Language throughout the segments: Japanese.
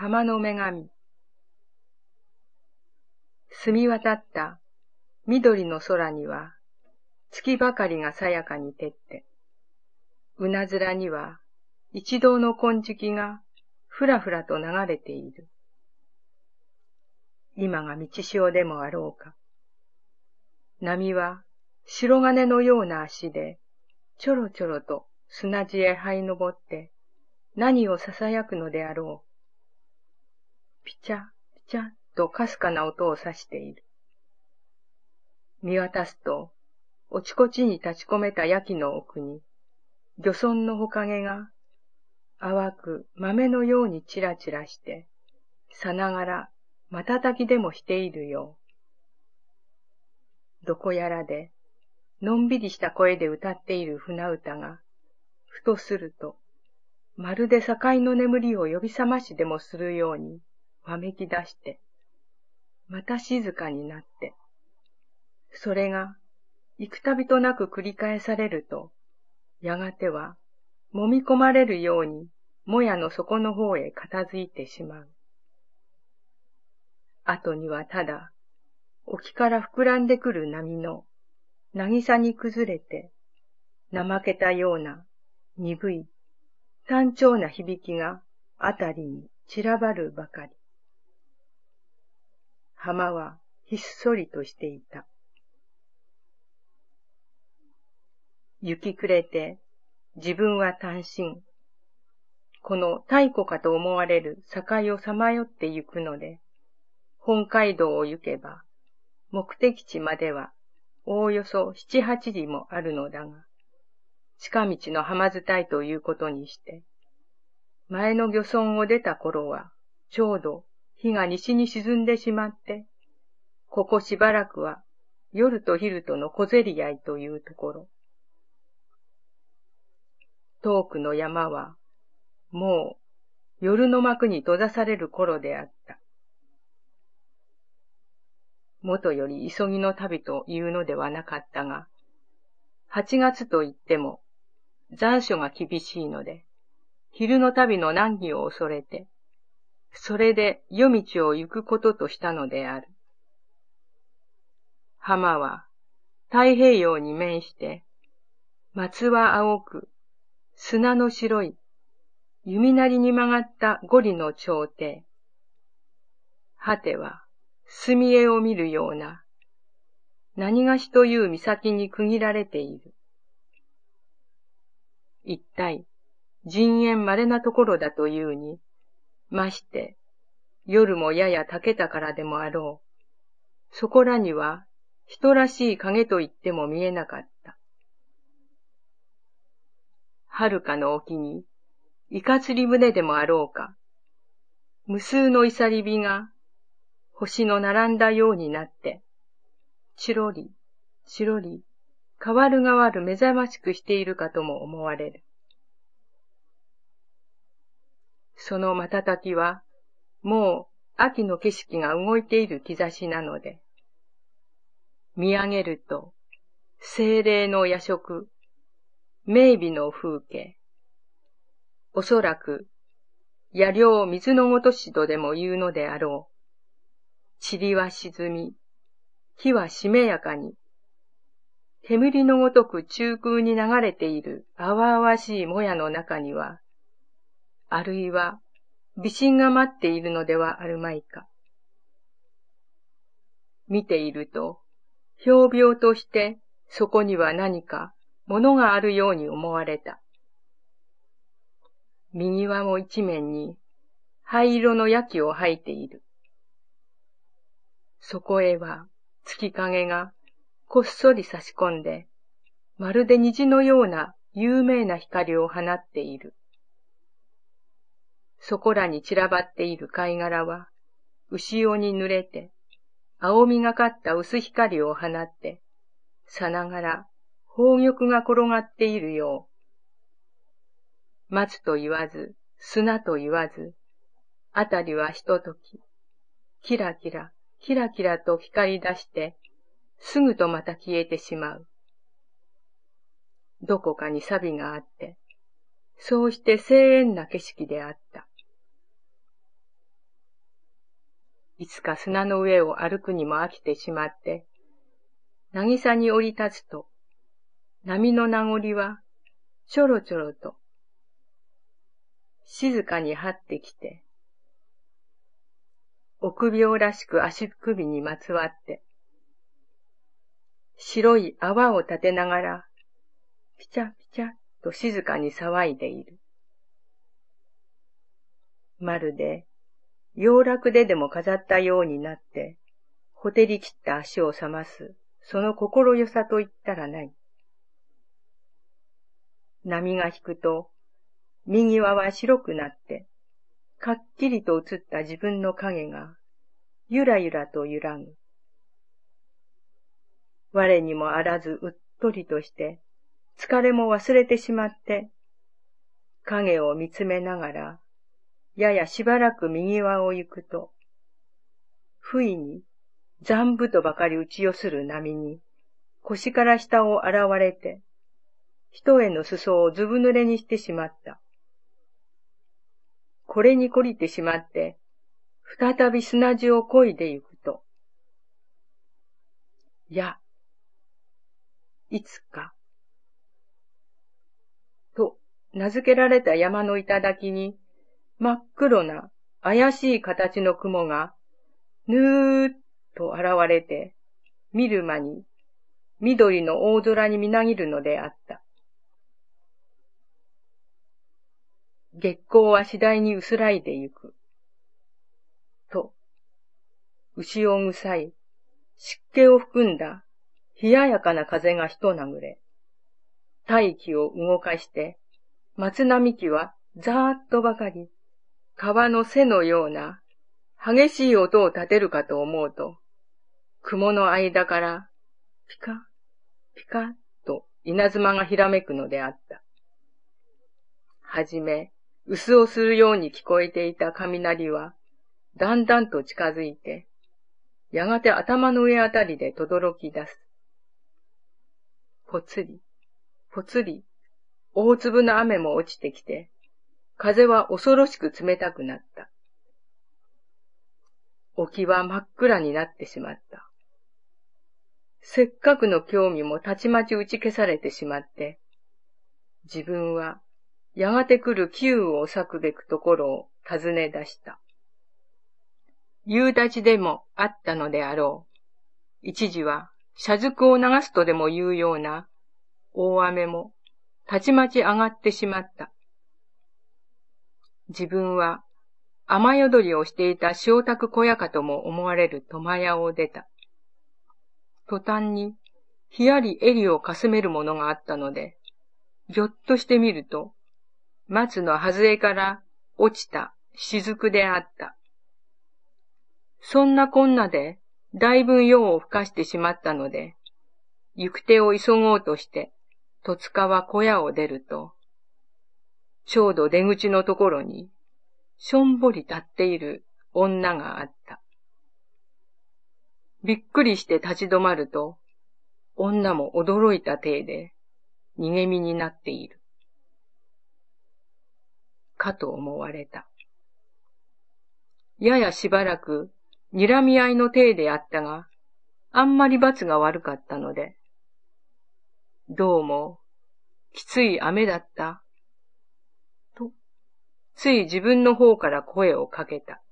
浜の女神。澄み渡った緑の空には、月ばかりがさやかに照って、うなずらには一道の金色がふらふらと流れている。今が道潮でもあろうか。波は白金のような足で、ちょろちょろと砂地へ這い登って、何を囁くのであろう。ピチャ、ピチャとかすかな音を指している。見渡すと、おちこちに立ち込めた焼きの奥に、漁村のほかげが、淡く豆のようにちらちらして、さながら瞬きでもしているよう。どこやらで、のんびりした声で歌っている船歌が、ふとすると、まるで境の眠りを呼び覚ましでもするように、わめき出して、また静かになって、それが幾度となく繰り返されると、やがては揉み込まれるように、もやの底の方へ片付いてしまう。後にはただ、沖から膨らんでくる波の、なぎさに崩れて、怠けたような、鈍い、単調な響きが、あたりに散らばるばかり。浜はひっそりとしていた。雪暮れて、自分は単身。この太古かと思われる境をさまよって行くので、本街道を行けば、目的地まではおおよそ七八里もあるのだが、近道の浜伝いということにして、前の漁村を出た頃は、ちょうど日が西に沈んでしまって、ここしばらくは夜と昼との小競り合いというところ。遠くの山は、もう夜の幕に閉ざされる頃であった。元より急ぎの旅というのではなかったが、8月といっても残暑が厳しいので、昼の旅の難儀を恐れて、それで夜道を行くこととしたのである。浜は太平洋に面して、松は青く、砂の白い、弓なりに曲がった五里の朝廷。果ては、墨絵を見るような、何がしという岬に区切られている。一体、人縁稀なところだというに、まして、夜もややたけたからでもあろう。そこらには人らしい影と言っても見えなかった。遥かの沖に、いかつり船でもあろうか。無数のいさり火が、星の並んだようになって、ちろり、チろり、変わる変わる目覚ましくしているかとも思われる。その瞬きは、もう秋の景色が動いている兆しなので、見上げると、精霊の夜食、明美の風景、おそらく、夜良水のごとしとでも言うのであろう。塵は沈み、火はしめやかに、煙のごとく中空に流れている淡々しいもやの中には、あるいは、微信が待っているのではあるまいか。見ていると、表病としてそこには何か物があるように思われた。右輪も一面に灰色の焼きを吐いている。そこへは月影がこっそり差し込んで、まるで虹のような有名な光を放っている。そこらに散らばっている貝殻は、牛尾に濡れて、青みがかった薄光を放って、さながら、宝玉が転がっているよう。松と言わず、砂と言わず、あたりはひととき、キラキラ、キラキラと光り出して、すぐとまた消えてしまう。どこかに錆があって、そうして静援な景色であった。いつか砂の上を歩くにも飽きてしまって、渚に降り立つと、波の名残は、ちょろちょろと、静かに張ってきて、臆病らしく足首にまつわって、白い泡を立てながら、ピチャピチャと静かに騒いでいる。まるで洋楽ででも飾ったようになって、ほてり切った足を覚ます、その心よさといったらない。波が引くと、右輪は白くなって、かっきりと映った自分の影が、ゆらゆらと揺らぐ。我にもあらずうっとりとして、疲れも忘れてしまって、影を見つめながら、ややしばらく右輪を行くと、不意に、残部とばかり打ち寄する波に、腰から下を現れて、人への裾をずぶ濡れにしてしまった。これに懲りてしまって、再び砂地を漕いで行くと、いや、いつか、と名付けられた山の頂に、真っ黒な怪しい形の雲が、ぬーっと現れて、見る間に緑の大空にみなぎるのであった。月光は次第に薄らいでゆく。と、牛をむさい、湿気を含んだ、冷ややかな風がと殴れ、大気を動かして、松並木はざーっとばかり川の背のような激しい音を立てるかと思うと、雲の間からピカ、ピカと稲妻がひらめくのであった。はじめ、薄をするように聞こえていた雷は、だんだんと近づいて、やがて頭の上あたりで轟き出す。ぽつり、ぽつり、大粒の雨も落ちてきて、風は恐ろしく冷たくなった。沖は真っ暗になってしまった。せっかくの興味もたちまち打ち消されてしまって、自分はやがて来る旧を咲くべくところを尋ね出した。夕立でもあったのであろう。一時は、車軸を流すとでも言うような、大雨も、たちまち上がってしまった。自分は雨宿りをしていた塩宅小屋かとも思われる苫屋を出た。途端に、ひやり襟をかすめるものがあったので、ぎょっとしてみると、松の外れから落ちた雫であった。そんなこんなで、だいぶ用をふかしてしまったので、行く手を急ごうとして、戸塚は小屋を出ると、ちょうど出口のところに、しょんぼり立っている女があった。びっくりして立ち止まると、女も驚いた体で、逃げ身になっている。かと思われた。ややしばらく、睨み合いの体であったが、あんまり罰が悪かったので、どうも、きつい雨だったつい自分の方から声をかけた。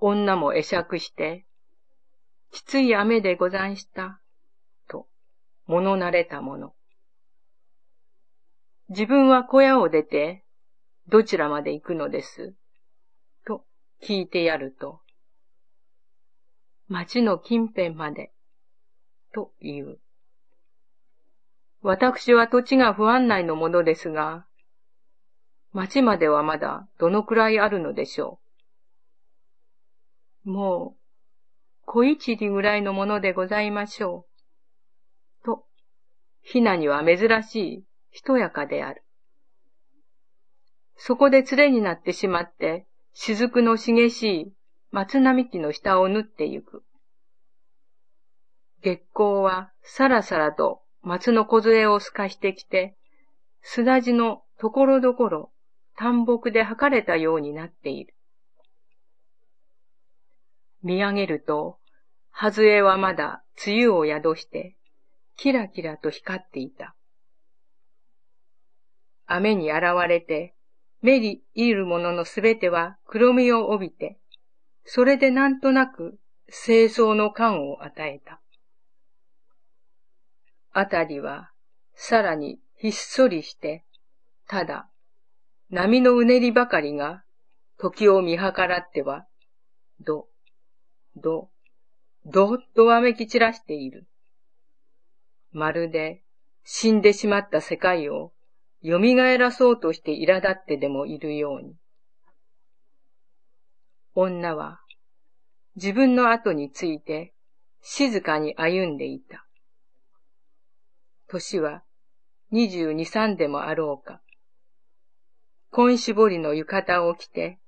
女も会釈して、きつい雨でござんした、と、物慣れたもの。自分は小屋を出て、どちらまで行くのです、と聞いてやると、町の近辺まで、と言う。私は土地が不安内のものですが、町まではまだどのくらいあるのでしょう。もう、小一里ぐらいのものでございましょう。と、ひなには珍しい、ひとやかである。そこで連れになってしまって、雫のしげしい松並木の下を縫ってゆく。月光はさらさらと松の小杖を透かしてきて、砂地のところどころ半木で測れたようになっている。見上げると、はずえはまだ梅雨を宿して、キラキラと光っていた。雨に現れて、目にいるもののすべては黒みを帯びて、それでなんとなく清掃の感を与えた。あたりはさらにひっそりして、ただ波のうねりばかりが、時を見計らっては、ど、ど、どっとわめき散らしている。まるで死んでしまった世界を蘇らそうとして苛立ってでもいるように。女は自分の後について静かに歩んでいた。年は二十二三でもあろうか。紺絞りの浴衣を着て、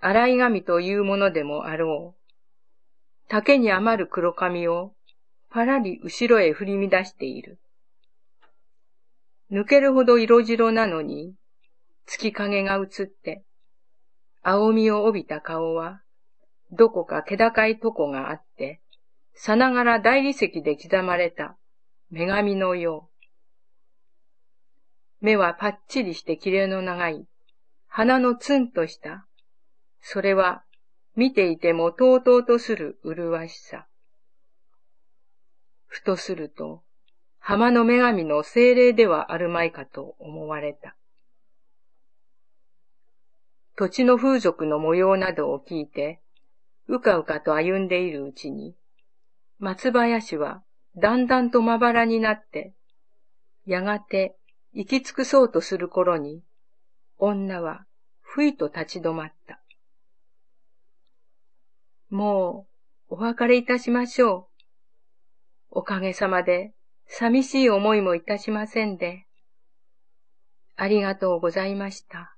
洗い髪というものでもあろう。竹に余る黒髪をパラリ後ろへ振り乱している。抜けるほど色白なのに、月影が映って、青みを帯びた顔は、どこか気高いとこがあって、さながら大理石で刻まれた、女神のよう。目はパッチリして綺麗の長い、鼻のツンとした。それは、見ていてもとうとうとする麗しさ。ふとすると、浜の女神の精霊ではあるまいかと思われた。土地の風俗の模様などを聞いて、うかうかと歩んでいるうちに、松林はだんだんとまばらになって、やがて行き尽くそうとする頃に、女はふいと立ち止まった。もうお別れいたしましょう。おかげさまで寂しい思いもいたしませんで。ありがとうございました。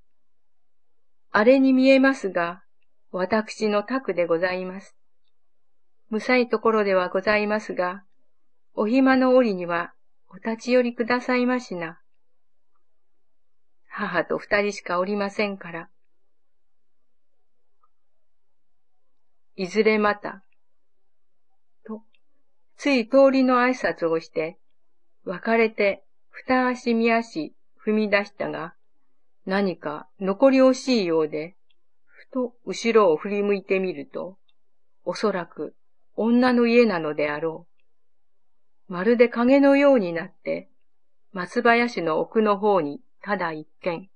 あれに見えますが、私の宅でございます。むさいところではございますが、お暇の折にはお立ち寄りくださいましな。母と二人しかおりませんから。いずれまた、と、つい通りの挨拶をして、別れて二足見足踏み出したが、何か残り惜しいようで、ふと後ろを振り向いてみると、おそらく女の家なのであろう。まるで影のようになって、松林の奥の方にただ一軒、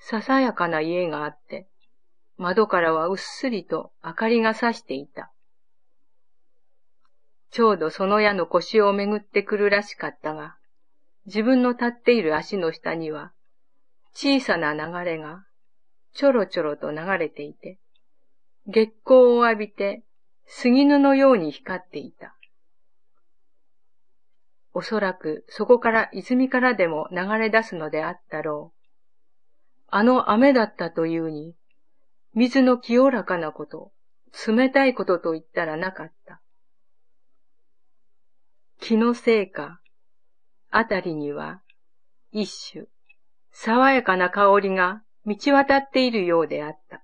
ささやかな家があって、窓からはうっすりと明かりがさしていた。ちょうどその矢の腰をめぐってくるらしかったが、自分の立っている足の下には、小さな流れが、ちょろちょろと流れていて、月光を浴びて、杉布のように光っていた。おそらくそこから泉からでも流れ出すのであったろう。あの雨だったというに、水の清らかなこと、冷たいことと言ったらなかった。気のせいか、あたりには、一種、爽やかな香りが道渡っているようであった。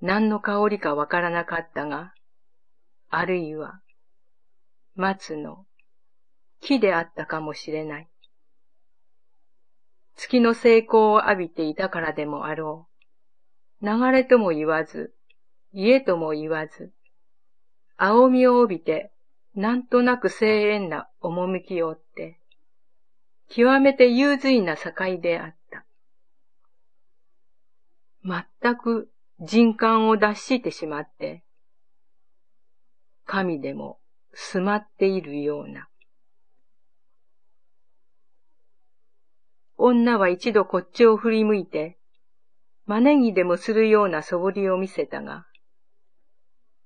何の香りかわからなかったが、あるいは、松の木であったかもしれない。月の成功を浴びていたからでもあろう。流れとも言わず、家とも言わず、青みを帯びて、なんとなく清遠な趣を追って、極めて融髄な境であった。全く人感を脱してしまって、神でもすまっているような。女は一度こっちを振り向いて、真ねぎでもするようなそぼりを見せたが、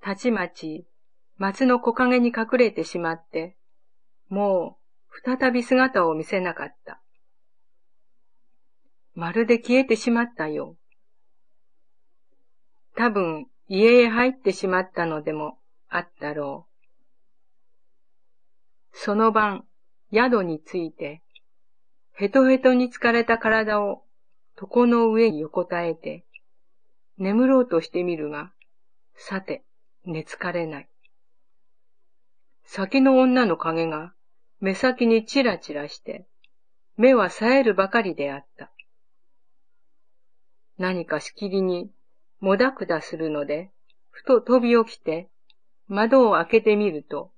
たちまち松の木陰に隠れてしまって、もう再び姿を見せなかった。まるで消えてしまったよ。多分家へ入ってしまったのでもあったろう。その晩、宿に着いて、ヘトヘトに疲れた体を床の上に横たえて、眠ろうとしてみるが、さて、寝つかれない。先の女の影が目先にちらちらして、目は冴えるばかりであった。何かしきりにもだくだするので、ふと飛び起きて、窓を開けてみると、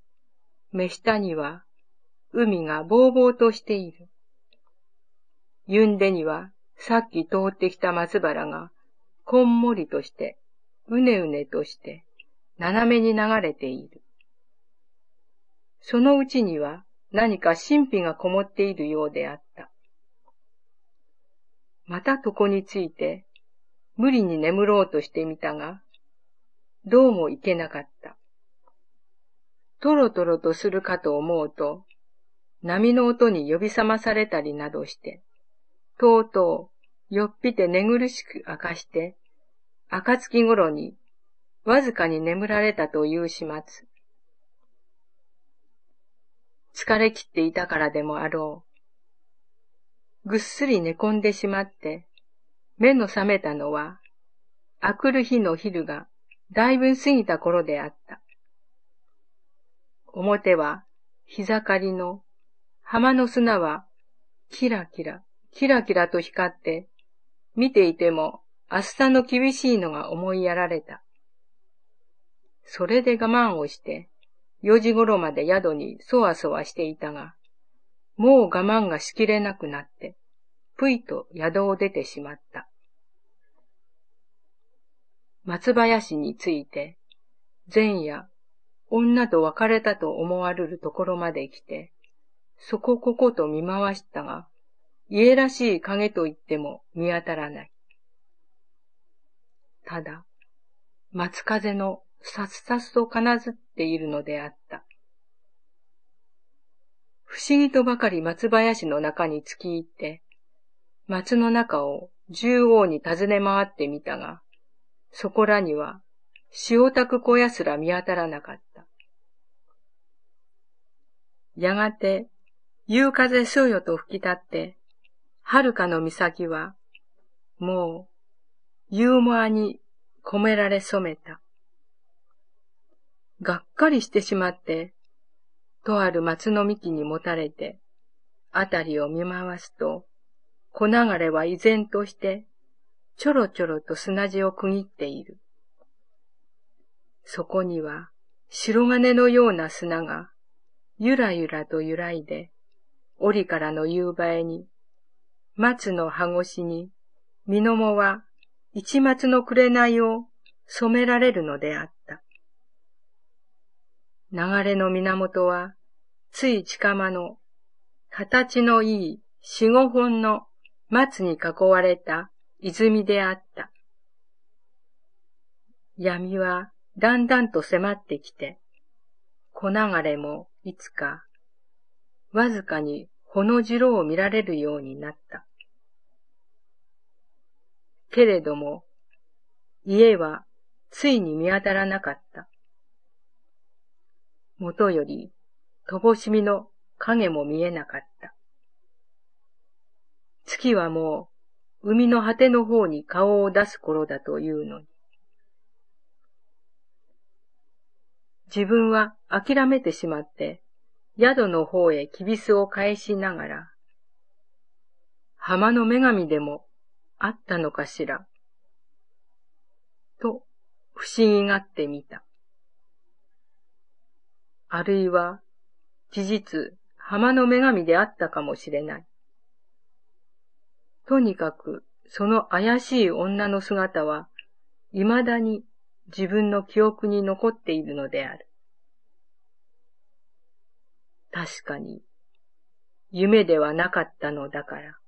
目下には海がぼうぼうとしている。ゆんでにはさっき通ってきた松原がこんもりとして、うねうねとして、斜めに流れている。そのうちには何か神秘がこもっているようであった。また床について、無理に眠ろうとしてみたが、どうもいけなかった。トロトロとするかと思うと、波の音に呼び覚まされたりなどして、とうとう、よっぴて寝苦しく明かして、暁頃に、わずかに眠られたという始末。疲れきっていたからでもあろう。ぐっすり寝込んでしまって、目の覚めたのは、あくる日の昼がだいぶ過ぎた頃であった。表は日かりの、浜の砂はキラキラ、キラキラと光って、見ていても明日の厳しいのが思いやられた。それで我慢をして、四時頃まで宿にそわそわしていたが、もう我慢がしきれなくなって、ぷいと宿を出てしまった。松林について、前夜、女と別れたと思われるところまで来て、そこここと見回したが、家らしい影と言っても見当たらない。ただ、松風のさっさっと金ずっているのであった。不思議とばかり松林の中に突き入って、松の中を縦横に尋ね回ってみたが、そこらには、塩炊く小屋すら見当たらなかった。やがて、夕風しょよと吹き立って、遥かの岬は、もう、ユーモアに込められ染めた。がっかりしてしまって、とある松の幹にもたれて、あたりを見回すと、小流れは依然として、ちょろちょろと砂地を区切っている。そこには、白金のような砂が、ゆらゆらと揺らいで、檻からの夕映えに、松の葉越しに、身のもは一松の紅を染められるのであった。流れの源は、つい近間の、形のいい四五本の松に囲われた泉であった。闇はだんだんと迫ってきて、小流れもいつか、わずかにほのうを見られるようになった。けれども、家はついに見当たらなかった。もとより、とぼしみの影も見えなかった。月はもう、海の果ての方に顔を出す頃だというのに。自分は諦めてしまって、宿の方へキビスを返しながら、浜の女神でもあったのかしら、と不思議がってみた。あるいは、事実、浜の女神であったかもしれない。とにかく、その怪しい女の姿は、未だに自分の記憶に残っているのである。確かに、夢ではなかったのだから。